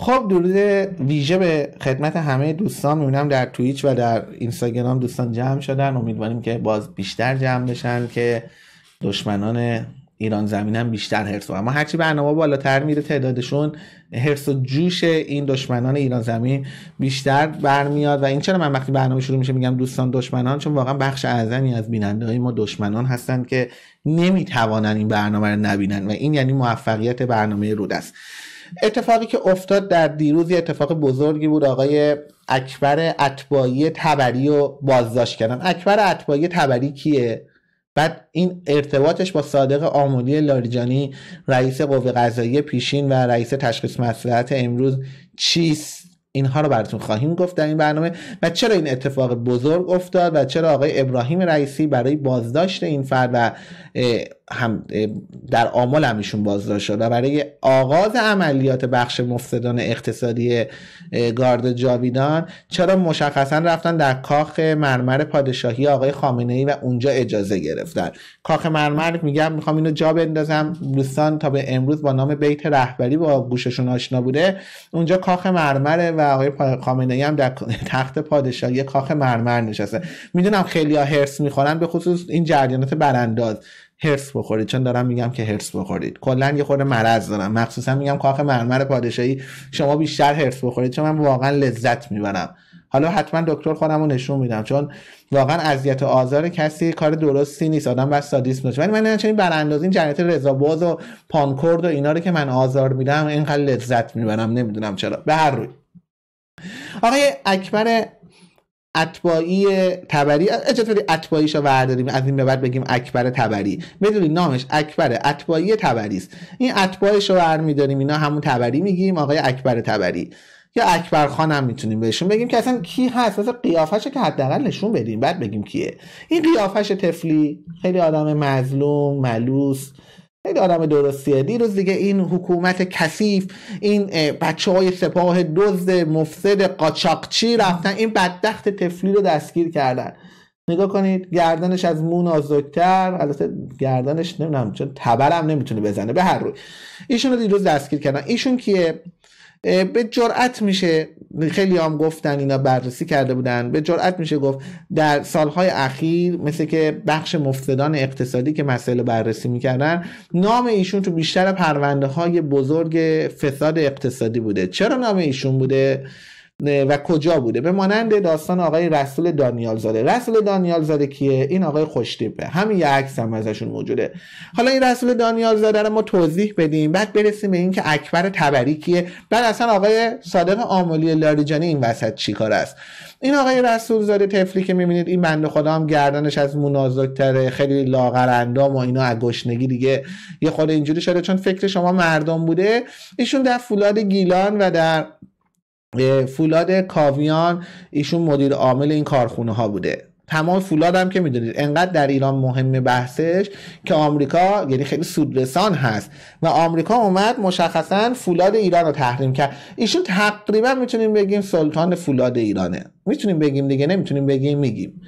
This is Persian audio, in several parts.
خب درود ویژه به خدمت همه دوستان میبینم در توییچ و در اینستاگرام دوستان جمع شدن امیدواریم که باز بیشتر جمع بشن که دشمنان ایران هم بیشتر هرسو اما هرچی برنامه بالاتر میره تعدادشون هرس و جوش این دشمنان ایران زمین بیشتر برمیاد و این چرا من وقتی برنامه شروع میشه میگم دوستان دشمنان چون واقعا بخش اعظمی از بیننده های ما دشمنان هستند که نمیتوانن این برنامه رو نبینن و این یعنی موفقیت برنامه رود است اتفاقی که افتاد در دیروز یه اتفاق بزرگی بود آقای اکبر اطبایی تبری رو بازداشت کردن اکبر اطبایی تبری کیه بعد این ارتباطش با صادق آمولی لاریجانی رئیس قوه قضایی پیشین و رئیس تشخیص مسئلات امروز چیست اینها رو براتون خواهیم گفت در این برنامه و چرا این اتفاق بزرگ افتاد و چرا آقای ابراهیم رئیسی برای بازداشت این فرد و هم در آمال همیشون بازداشت شد و برای آغاز عملیات بخش مفسدان اقتصادی گارد جاویدان چرا مشخصا رفتن در کاخ مرمر پادشاهی آقای خامنه ای و اونجا اجازه گرفتن کاخ مرمر میگم میخوام اینو جا بندازم دوستان تا به امروز با نام بیت رهبری با گوششون آشنا بوده اونجا کاخ مرمره و آقای خامنه‌ای هم در تخت پادشاهی کاخ مرمر نشسته میدونم خیلی ها هرس میخورن به خصوص این جریانات برانداز هرس بخورید چون دارم میگم که هرس بخورید کلا یه خورده مرض دارم مخصوصا میگم کاخ مرمر پادشاهی شما بیشتر هرس بخورید چون من واقعا لذت میبرم حالا حتما دکتر خودم رو نشون میدم چون واقعا اذیت و آزار کسی کار درستی نیست آدم بس سادیسم ولی من چنین برانداز این رضا باز و پانکورد و اینا رو که من آزار میدم اینقدر لذت میبرم نمیدونم چرا به هر روی آقای اکبر اطبایی تبری اجازه بدید اطباییشو برداریم از این به بعد بگیم اکبر تبری میدونید نامش اکبر اطبایی تبری است این ور برمیداریم اینا همون تبری میگیم آقای اکبر تبری یا اکبر خان میتونیم بهشون بگیم که اصلا کی هست اصلا قیافش که حداقل نشون بدیم بعد بگیم کیه این قیافش تفلی خیلی آدم مظلوم ملوس خیلی آدم درستیه دیروز دیگه این حکومت کثیف این بچه های سپاه دزد مفسد قاچاقچی رفتن این بدبخت تفلی رو دستگیر کردن نگاه کنید گردنش از مو نازکتر البته گردنش نمیدونم چون تبرم نمیتونه بزنه به هر روی ایشون رو دیروز دستگیر کردن ایشون کیه به جرأت میشه خیلی هم گفتن اینا بررسی کرده بودن به جرأت میشه گفت در سالهای اخیر مثل که بخش مفسدان اقتصادی که مسئله بررسی میکردن نام ایشون تو بیشتر پرونده های بزرگ فساد اقتصادی بوده چرا نام ایشون بوده و کجا بوده به مانند داستان آقای رسول دانیال زاده رسول دانیال زاده کیه این آقای خوشتیپه همین یه عکس هم ازشون موجوده حالا این رسول دانیال زاده رو ما توضیح بدیم بعد برسیم به اینکه اکبر تبری کیه بعد اصلا آقای صادق آملی لاریجانی این وسط چیکار است این آقای رسول زاده تفلی که میبینید این بنده خدا هم گردنش از تره خیلی لاغر اندام و اینا از دیگه یه خود اینجوری شده چون فکر شما مردم بوده ایشون در فولاد گیلان و در فولاد کاویان ایشون مدیر عامل این کارخونه ها بوده تمام فولاد هم که میدونید انقدر در ایران مهم بحثش که آمریکا یعنی خیلی سودرسان هست و آمریکا اومد مشخصا فولاد ایران رو تحریم کرد ایشون تقریبا میتونیم بگیم سلطان فولاد ایرانه میتونیم بگیم دیگه نمیتونیم بگیم میگیم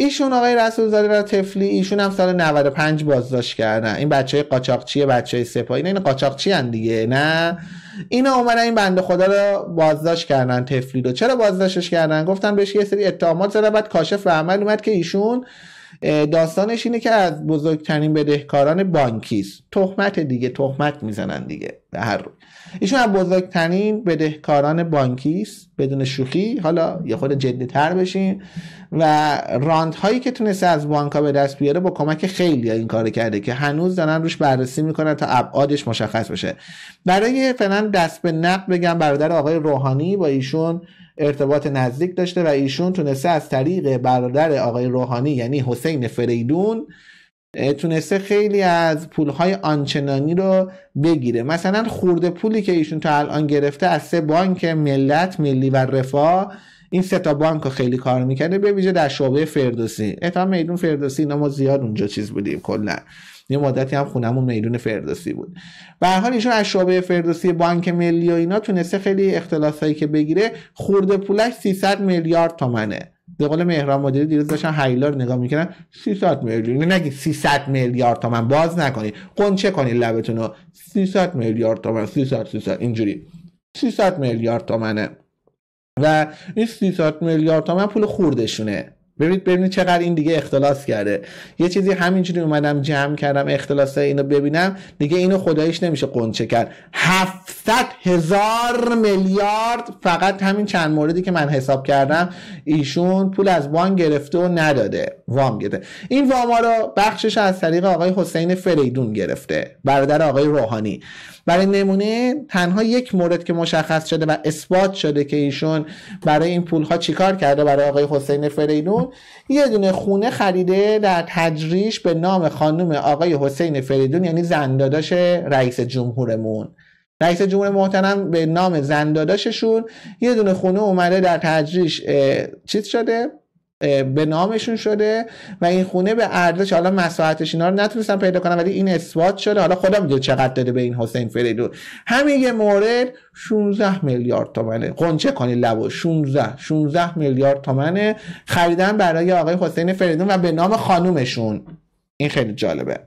ایشون آقای رسول زاده و تفلی ایشون هم سال 95 بازداشت کردن این بچه های قاچاقچیه بچه های سپاهی نه این قاچاقچی هم دیگه نه اینا اومدن این بنده خدا رو بازداشت کردن تفلی رو چرا بازداشتش کردن گفتن بهش یه سری اتهامات زدن بعد کاشف به عمل اومد که ایشون داستانش اینه که از بزرگترین بدهکاران بانکی است تهمت دیگه تهمت میزنن دیگه به هر روی ایشون از بزرگترین بدهکاران بانکی است بدون شوخی حالا یه خود جدی تر بشین و راند هایی که تونسته از بانکا به دست بیاره با کمک خیلی این کار کرده که هنوز دارن روش بررسی میکنن تا ابعادش مشخص بشه برای فعلا دست به نقد بگم برادر آقای روحانی با ایشون ارتباط نزدیک داشته و ایشون تونسته از طریق برادر آقای روحانی یعنی حسین فریدون تونسته خیلی از پولهای آنچنانی رو بگیره مثلا خورده پولی که ایشون تا الان گرفته از سه بانک ملت ملی و رفاه این سه تا بانک رو خیلی کار میکرده به ویژه در شعبه فردوسی اتا میدون فردوسی اینا زیاد اونجا چیز بودیم کلا یه مدتی هم خونمون میدون فردوسی بود به هر حال ایشون از شعبه فردوسی بانک ملی و اینا تونسته خیلی اختلاسایی که بگیره خورده پولش 300 میلیارد تومنه به قول مهران مدیری دیروز داشتن هیلار نگاه میکنن 300 میلیون نگی 300 میلیارد تومن باز نکنید قنچه کنی لبتون رو 300 میلیارد تومن 300 300 اینجوری 300 میلیارد تومنه و این 300 میلیارد تومن پول خوردشونه ببینید ببینید چقدر این دیگه اختلاس کرده یه چیزی همینجوری اومدم جمع کردم اختلاس اینو ببینم دیگه اینو خدایش نمیشه قنچه کرد هفت هزار میلیارد فقط همین چند موردی که من حساب کردم ایشون پول از وام گرفته و نداده وام گرفته این واما رو بخشش از طریق آقای حسین فریدون گرفته برادر آقای روحانی برای نمونه تنها یک مورد که مشخص شده و اثبات شده که ایشون برای این پول ها چیکار کرده برای آقای حسین فریدون یه دونه خونه خریده در تجریش به نام خانم آقای حسین فریدون یعنی زنداداش رئیس جمهورمون رئیس جمهور محترم به نام زنداداششون یه دونه خونه اومده در تجریش چیز شده به نامشون شده و این خونه به ارزش حالا مساحتش اینا رو نتونستم پیدا کنم ولی این اثبات شده حالا خدا میدونه چقدر داده به این حسین فریدون همین یه مورد 16 میلیارد تومنه قنچه کنید لبو 16 16 میلیارد تومنه خریدن برای آقای حسین فریدون و به نام خانومشون این خیلی جالبه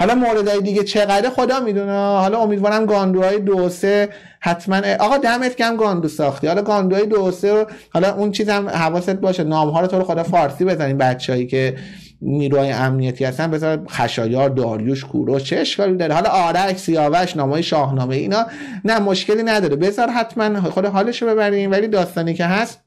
حالا موردهای دیگه چقدر خدا میدونه حالا امیدوارم گاندوهای دو سه حتما آقا دمت کم گاندو ساختی حالا گاندوهای دو سه رو حالا اون هم حواست باشه نامها رو تو رو خدا فارسی بزنین بچههایی که نیروهای امنیتی هستن بذار خشایار داریوش کوروش چه اشکالی داره حالا آرک سیاوش نامای شاهنامه اینا نه مشکلی نداره بذار حتما خود حالش رو ببریم ولی داستانی که هست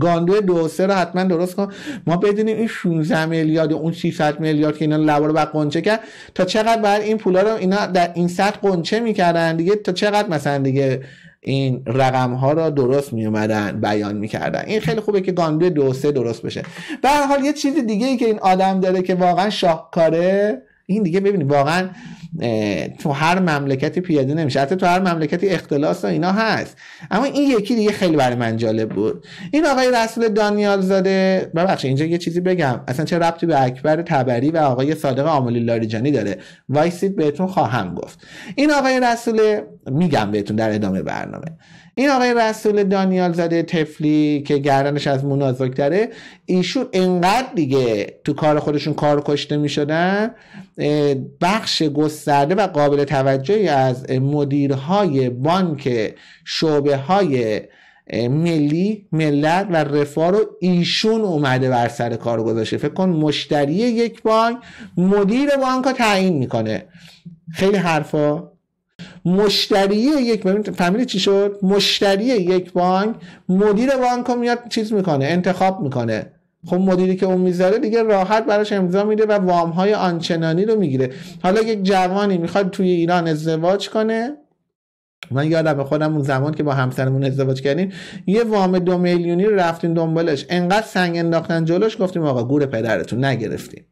گاندو دو سه رو حتما درست کن ما بدونیم این 16 میلیارد اون 300 میلیارد که اینا لبا رو بر قنچه کرد تا چقدر باید این پولا رو اینا در این سطح قنچه میکردن دیگه تا چقدر مثلا دیگه این رقم ها را درست می اومدن بیان میکردن این خیلی خوبه که گاندو دو سه درست بشه به حال یه چیز دیگه ای که این آدم داره که واقعا شاهکاره این دیگه ببینید واقعا تو هر مملکتی پیاده نمیشه حتی تو هر مملکتی اختلاس و اینا هست اما این یکی دیگه خیلی برای من جالب بود این آقای رسول دانیال زاده ببخشید اینجا یه چیزی بگم اصلا چه ربطی به اکبر تبری و آقای صادق عاملی لاریجانی داره وایسید بهتون خواهم گفت این آقای رسول میگم بهتون در ادامه برنامه این آقای رسول دانیال زده تفلی که گردنش از منازک داره، ایشون انقدر دیگه تو کار خودشون کار کشته میشدن بخش گسترده و قابل توجهی از مدیرهای بانک شعبه های ملی ملت و رفا رو ایشون اومده بر سر کار گذاشته فکر کن مشتری یک بانک مدیر بانک تعیین میکنه خیلی حرفا مشتری یک بانک فهمیدی چی شد مشتری یک بانک مدیر بانک رو میاد چیز میکنه انتخاب میکنه خب مدیری که اون میذاره دیگه راحت براش امضا میده و وام های آنچنانی رو میگیره حالا یک جوانی میخواد توی ایران ازدواج کنه من یادم به خودم اون زمان که با همسرمون ازدواج کردیم یه وام دو میلیونی رو رفتیم دنبالش انقدر سنگ انداختن جلوش گفتیم آقا گور پدرتون نگرفتیم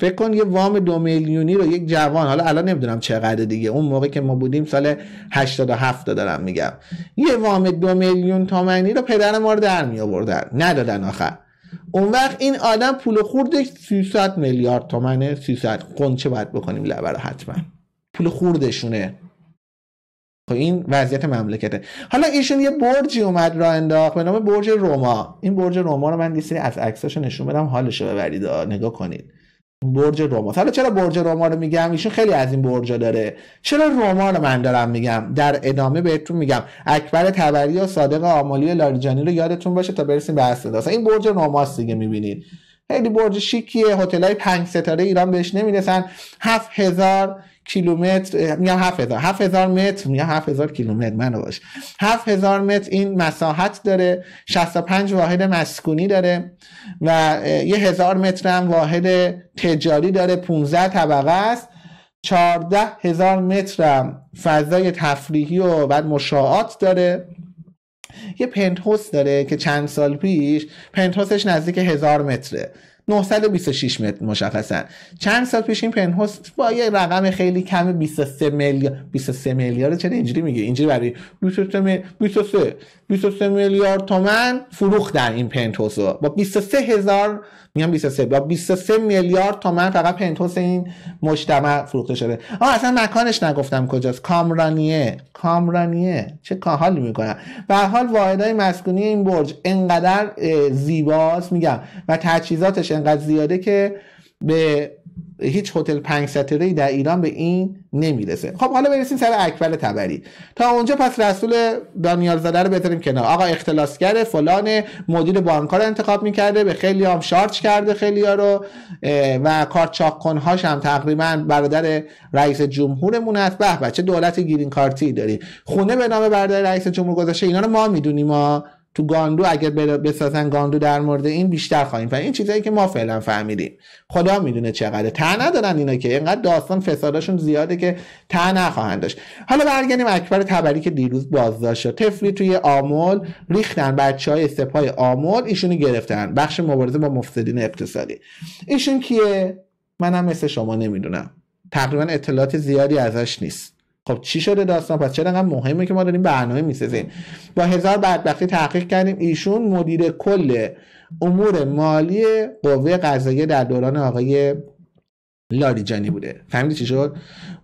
فکر کن یه وام دو میلیونی رو یک جوان حالا الان نمیدونم چقدر دیگه اون موقع که ما بودیم سال 87 دارم میگم یه وام دو میلیون تومانی رو پدر ما رو در می آوردن ندادن آخر اون وقت این آدم پول خوردش 300 میلیارد تومنه 300 چه باید بکنیم لبر حتما پول خوردشونه خب این وضعیت مملکته حالا ایشون یه برجی اومد را انداخت به نام برج روما این برج روما رو من یه از عکساشو نشون بدم حالشو ببرید نگاه کنید برج روما حالا چرا برج روما رو میگم ایشون خیلی از این برجا داره چرا روما رو من دارم میگم در ادامه بهتون میگم اکبر تبری و صادق آمالی لاریجانی رو یادتون باشه تا برسیم به اصل این برج روماست دیگه میبینید خیلی برج شیکیه هتلای پنج ستاره ایران بهش نمیرسن هفت هزار کیلومتر میگم 7000 7000 متر میگم 7000 کیلومتر منو باش 7000 متر این مساحت داره 65 واحد مسکونی داره و یه هزار متر هم واحد تجاری داره 15 طبقه است 14 هزار متر هم فضای تفریحی و بعد مشاعات داره یه پنتهوس داره که چند سال پیش پنتهوسش نزدیک هزار متره 926 متر مشخصا چند سال پیش این پنهوس با یه رقم خیلی کم 23 میلیارد 23 میلیارد چرا اینجوری میگه اینجوری برای 23 23 23 میلیارد تومن فروختن این پنتوس رو با 23 هزار میان 23 با 23 میلیارد تومن فقط پنتوس این مجتمع فروخته شده آه اصلا مکانش نگفتم کجاست کامرانیه کامرانیه چه کاهالی میکنم به حال واحدهای مسکونی این برج انقدر زیباست میگم و تجهیزاتش انقدر زیاده که به هیچ هتل پنج ستاره در ایران به این نمیرسه خب حالا برسیم سر اکبر تبری تا اونجا پس رسول دانیال زاده رو بذاریم کنار آقا اختلاسگر فلان مدیر بانکار رو انتخاب میکرده به خیلی هم شارچ کرده خیلی ها رو و کارت هاش هم تقریبا برادر رئیس جمهورمون است به چه دولت گیرین کارتی داری خونه به نام برادر رئیس جمهور گذاشته اینا رو ما میدونیم ما تو گاندو اگر بسازن گاندو در مورد این بیشتر خواهیم فهمید این چیزایی که ما فعلا فهمیدیم خدا میدونه چقدر ته ندارن اینا که اینقدر داستان فسادشون زیاده که ته نخواهند داشت حالا برگردیم اکبر تبری که دیروز بازداشت شد تفلی توی آمل ریختن بچه های سپاه آمل ایشونو گرفتن بخش مبارزه با مفسدین اقتصادی ایشون کیه منم مثل شما نمیدونم تقریبا اطلاعات زیادی ازش نیست خب چی شده داستان پس چرا انقدر مهمه که ما داریم برنامه میسازیم با هزار بدبختی تحقیق کردیم ایشون مدیر کل امور مالی قوه قضاییه در دوران آقای لاریجانی بوده فهمیدی چی شد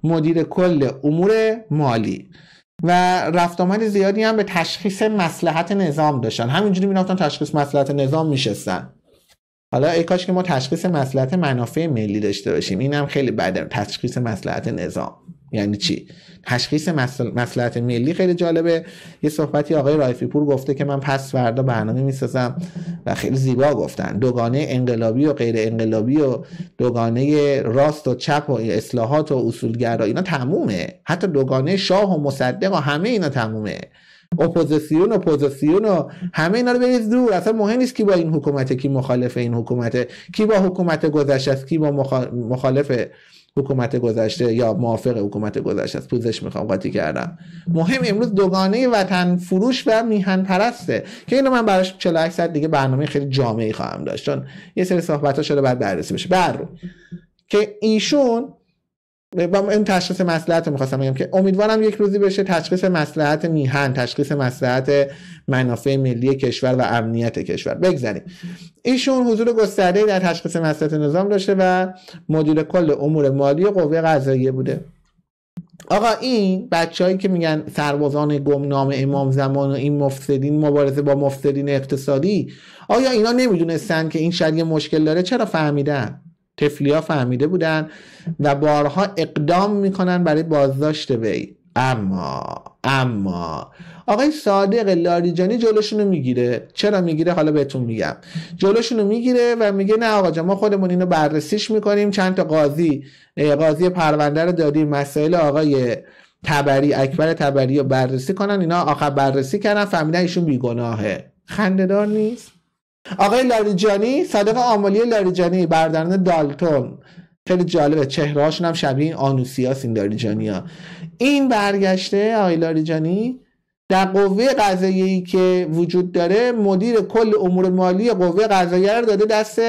مدیر کل امور مالی و رفت آمد زیادی هم به تشخیص مسلحت نظام داشتن همینجوری میرفتن تشخیص مسلحت نظام میشستن حالا ای کاش که ما تشخیص مسلحت منافع ملی داشته باشیم این خیلی بده تشخیص مسلحت نظام یعنی چی تشخیص مصلحت ملی خیلی جالبه یه صحبتی آقای رایفی پور گفته که من پس فردا برنامه میسازم و خیلی زیبا گفتن دوگانه انقلابی و غیر انقلابی و دوگانه راست و چپ و اصلاحات و اصولگرا اینا تمومه حتی دوگانه شاه و مصدق و همه اینا تمومه اپوزیسیون و پوزیسیون و همه اینا رو بریز دور اصلا مهم نیست کی با این حکومت کی مخالف این حکومت کی با حکومت گذشته است کی با مخالف حکومت گذشته یا موافق حکومت گذشته است پوزش میخوام قاطی کردم مهم امروز دوگانه وطن فروش و میهن پرسته که اینو من براش 48 ساعت دیگه برنامه خیلی جامعی خواهم داشت چون یه سری صحبت ها شده بعد بررسی بشه بر که ایشون این تشخیص مسلحت رو میخواستم بگم که امیدوارم یک روزی بشه تشخیص مسلحت میهن تشخیص مسلحت منافع ملی کشور و امنیت کشور بگذاریم ایشون حضور گسترده در تشخیص مسلحت نظام داشته و مدیر کل امور مالی و قوه قضاییه بوده آقا این بچههایی که میگن سربازان گمنام امام زمان و این مفسدین مبارزه با مفسدین اقتصادی آیا اینا نمیدونستن که این شریع مشکل داره چرا فهمیدن تفلیا فهمیده بودن و بارها اقدام میکنن برای بازداشت وی اما اما آقای صادق لاریجانی جلوشونو میگیره چرا میگیره حالا بهتون میگم جلوشونو میگیره و میگه نه آقا ما خودمون اینو بررسیش میکنیم چند تا قاضی قاضی پرونده رو دادیم مسائل آقای تبری اکبر تبری رو بررسی کنن اینا آخر بررسی کردن فهمیدن ایشون بیگناهه خنددار نیست آقای لاریجانی صدف آمالی لاریجانی برادران دالتون خیلی جالبه چهرهاشون هم شبیه هاست این لاریجانی ها این برگشته آقای لاریجانی در قوه قضایی که وجود داره مدیر کل امور مالی قوه قضایی رو داده دست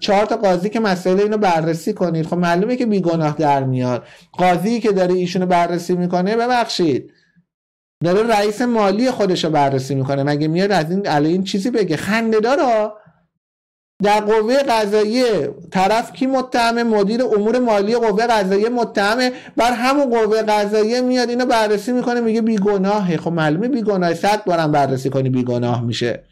چهار تا قاضی که مسئله اینو بررسی کنید خب معلومه که بیگناه در میاد قاضی که داره ایشونو بررسی میکنه ببخشید داره رئیس مالی خودش رو بررسی میکنه مگه میاد از این این چیزی بگه داره در قوه قضاییه طرف کی متهمه مدیر امور مالی قوه قضاییه متهمه بر همون قوه قضاییه میاد اینو بررسی میکنه میگه بیگناهه خب معلومه بیگناه صد بارم بررسی کنی بیگناه میشه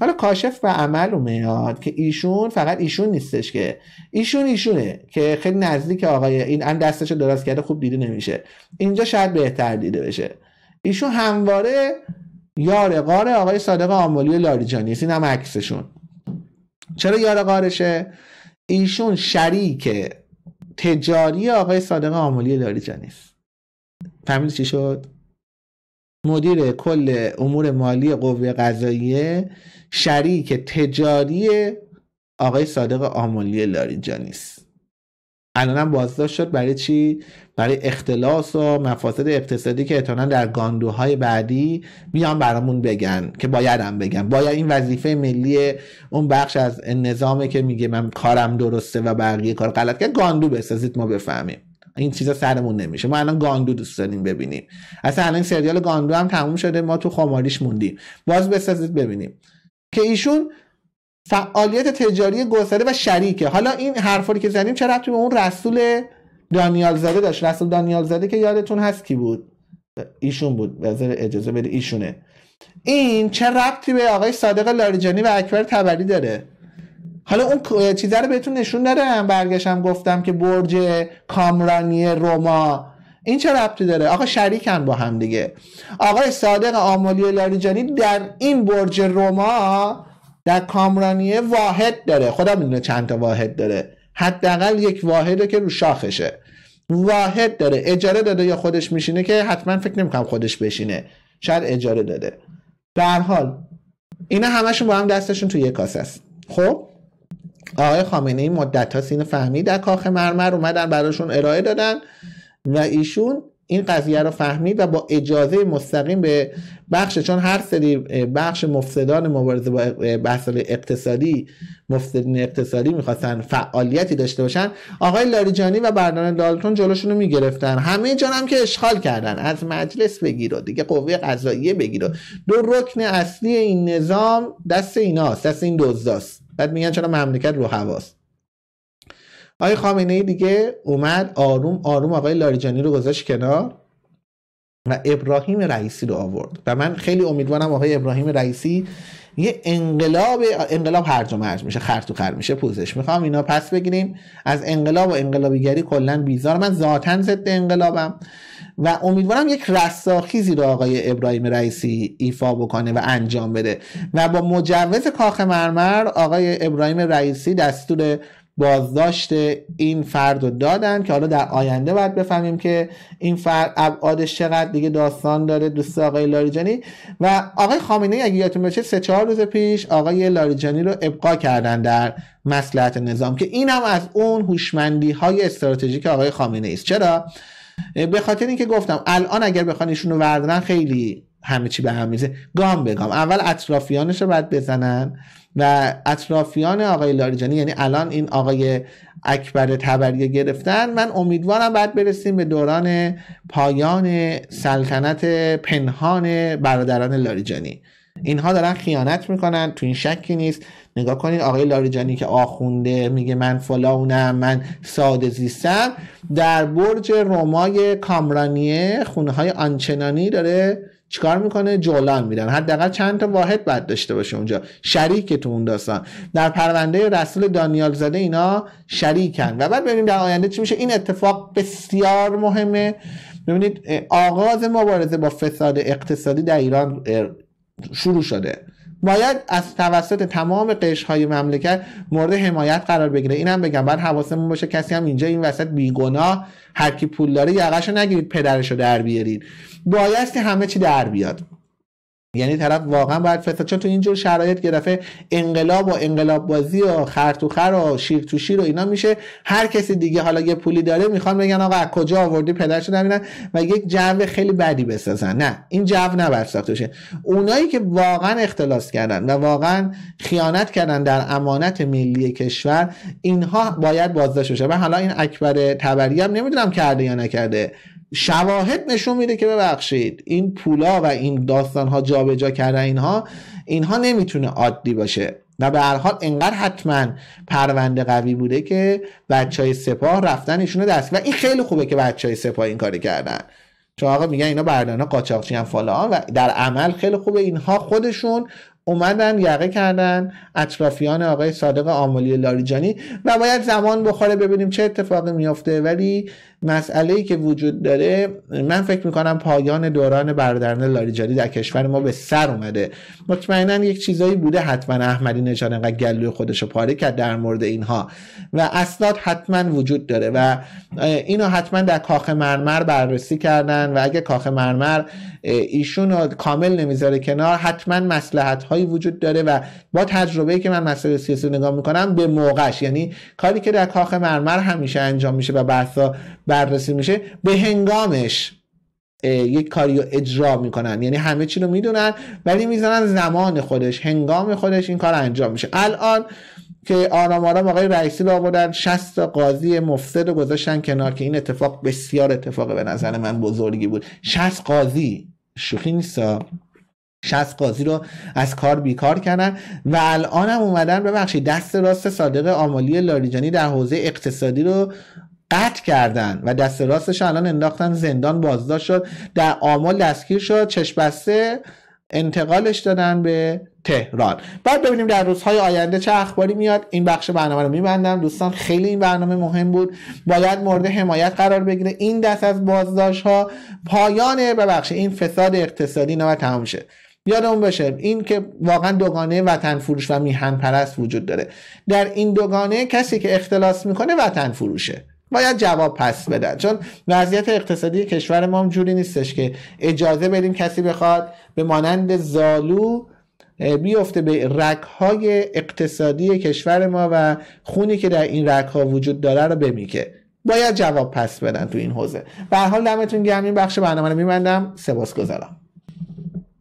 حالا کاشف و عمل میاد که ایشون فقط ایشون نیستش که ایشون ایشونه که خیلی نزدیک آقای این دستش درست کرده خوب دیده نمیشه اینجا شاید بهتر دیده بشه ایشون همواره یار آقای صادق آمولی لاریجانی این هم عکسشون چرا یار غارشه ایشون شریک تجاری آقای صادق آمولی لاریجانی است فهمیدی چی شد مدیر کل امور مالی قوه قضاییه شریک تجاری آقای صادق آمولی لاریجانی است هم بازداشت شد برای چی برای اختلاس و مفاسد اقتصادی که اتانا در گاندوهای بعدی میان برامون بگن که باید هم بگن باید این وظیفه ملی اون بخش از نظامه که میگه من کارم درسته و بقیه کار غلط که گاندو بسازید ما بفهمیم این چیزا سرمون نمیشه ما الان گاندو دوست داریم ببینیم اصلا الان سریال گاندو هم تموم شده ما تو خماریش موندیم باز بسازید ببینیم که ایشون فعالیت تجاری گسترده و شریکه حالا این رو که زنیم چرا ربطی به اون رسول دانیال زاده داشت رسول دانیال زاده که یادتون هست کی بود ایشون بود بذار اجازه بده ایشونه این چه ربطی به آقای صادق لاریجانی و اکبر تبری داره حالا اون چیزا رو بهتون نشون دادم برگشم گفتم که برج کامرانی روما این چه ربطی داره آقا شریکن با هم دیگه آقای صادق آمالی لاریجانی در این برج روما در کامرانیه واحد داره خدا میدونه چند تا واحد داره حداقل یک واحده که رو شاخشه واحد داره اجاره داده یا خودش میشینه که حتما فکر نمیکنم خودش بشینه شاید اجاره داده در حال اینا همشون با هم دستشون تو یک کاسه است خب آقای خامنه این مدت ها سین فهمی در کاخ مرمر اومدن براشون ارائه دادن و ایشون این قضیه رو فهمید و با اجازه مستقیم به بخش چون هر سری بخش مفسدان مبارزه با بحث اقتصادی مفسدین اقتصادی میخواستن فعالیتی داشته باشن آقای لاریجانی و بردان دالتون جلوشون رو میگرفتن همه جان هم که اشغال کردن از مجلس بگیر و دیگه قوه قضاییه بگیر دو رکن اصلی این نظام دست ایناست دست این دوزاست بعد میگن چرا مملکت رو هواست آقای خامنه دیگه اومد آروم آروم آقای لاریجانی رو گذاشت کنار و ابراهیم رئیسی رو آورد و من خیلی امیدوارم آقای ابراهیم رئیسی یه انقلاب انقلاب هرج و میشه خر تو میشه پوزش میخوام اینا پس بگیریم از انقلاب و انقلابیگری کلا بیزار من ذاتا ضد انقلابم و امیدوارم یک رستاخیزی رو آقای ابراهیم رئیسی ایفا بکنه و انجام بده و با مجوز کاخ مرمر آقای ابراهیم رئیسی دستور بازداشت این فرد رو دادن که حالا در آینده باید بفهمیم که این فرد ابعادش چقدر دیگه داستان داره دوست آقای لاریجانی و آقای خامنه ای اگه یادتون باشه سه چهار روز پیش آقای لاریجانی رو ابقا کردن در مسلحت نظام که این هم از اون هوشمندی های استراتژیک آقای خامنه است چرا به خاطر اینکه گفتم الان اگر بخوان ایشونو وردن خیلی همه چی به هم میزه گام به گام اول اطرافیانش رو باید بزنن و اطرافیان آقای لاریجانی یعنی الان این آقای اکبر تبریه گرفتن من امیدوارم بعد برسیم به دوران پایان سلطنت پنهان برادران لاریجانی اینها دارن خیانت میکنن تو این شکی نیست نگاه کنید آقای لاریجانی که آخونده میگه من فلاونم من ساده زیستم در برج رومای کامرانیه خونه های آنچنانی داره چیکار میکنه جولان میدن حداقل چند تا واحد بعد داشته باشه اونجا شریک تو اون داستان در پرونده رسول دانیال زده اینا شریکن و بعد ببینیم در آینده چی میشه این اتفاق بسیار مهمه ببینید آغاز مبارزه با فساد اقتصادی در ایران شروع شده باید از توسط تمام قشرهای مملکت مورد حمایت قرار بگیره اینم بگم بعد حواسمون باشه کسی هم اینجا این وسط بیگناه هر کی پول داره رو نگیرید پدرشو در بیارید بایستی همه چی در بیاد یعنی طرف واقعا باید فساد چون تو اینجور شرایط گرفه انقلاب و انقلاب بازی و خر خر و شیر تو شیر و اینا میشه هر کسی دیگه حالا یه پولی داره میخوان بگن آقا از کجا آوردی پدرشو نبینن و یک جو خیلی بدی بسازن نه این جو نباید ساخته شه اونایی که واقعا اختلاس کردن و واقعا خیانت کردن در امانت ملی کشور اینها باید بازداشت بشه و حالا این اکبر تبری هم نمیدونم کرده یا نکرده شواهد نشون میده که ببخشید این پولا و این داستان ها جابجا کردن اینها اینها نمیتونه عادی باشه و به هر حال انقدر حتما پرونده قوی بوده که بچه های سپاه رفتن ایشونو دست و این خیلی خوبه که بچه های سپاه این کاری کردن چون آقا میگن اینا بردانه قاچاقچی هم فلان و در عمل خیلی خوبه اینها خودشون اومدن یقه کردن اطرافیان آقای صادق آملی لاریجانی و باید زمان بخوره ببینیم چه اتفاقی میافته ولی مسئله ای که وجود داره من فکر میکنم پایان دوران برادران لاریجانی در کشور ما به سر اومده مطمئنا یک چیزایی بوده حتما احمدی نژاد انقدر گلو خودش رو پاره کرد در مورد اینها و اسناد حتما وجود داره و اینو حتما در کاخ مرمر بررسی کردن و اگه کاخ مرمر ایشون رو کامل نمیذاره کنار حتما مسلحت هایی وجود داره و با تجربه که من مسئله سیاسی نگاه میکنم به موقعش یعنی کاری که در کاخ مرمر همیشه انجام میشه و بحثا بررسی میشه به هنگامش یک کاری رو اجرا میکنن یعنی همه چی رو میدونن ولی میزنن زمان خودش هنگام خودش این کار انجام میشه الان که آرام آرام آقای رئیسی رو آوردن 60 قاضی مفسد رو گذاشتن کنار که این اتفاق بسیار اتفاق به نظر من بزرگی بود 60 قاضی شوخی نیستا 60 قاضی رو از کار بیکار کردن و الان هم اومدن ببخشید دست راست صادق آمالی لاریجانی در حوزه اقتصادی رو قطع کردن و دست راستش الان انداختن زندان بازداشت شد در آمال دستگیر شد چشبسته انتقالش دادن به تهران بعد ببینیم در روزهای آینده چه اخباری میاد این بخش برنامه رو میبندم دوستان خیلی این برنامه مهم بود باید مورد حمایت قرار بگیره این دست از بازداشت ها پایان بخش این فساد اقتصادی نه تمام شه یادمون بشه این که واقعا دوگانه وطن فروش و میهن پرست وجود داره در این دوگانه کسی که اختلاس میکنه وطن فروشه باید جواب پس بدن چون وضعیت اقتصادی کشور ما هم جوری نیستش که اجازه بدیم کسی بخواد به مانند زالو بیفته به رکهای اقتصادی کشور ما و خونی که در این رکها وجود داره رو بمیکه باید جواب پس بدن تو این حوزه به حال دمتون گرم این بخش برنامه رو میبندم گذارم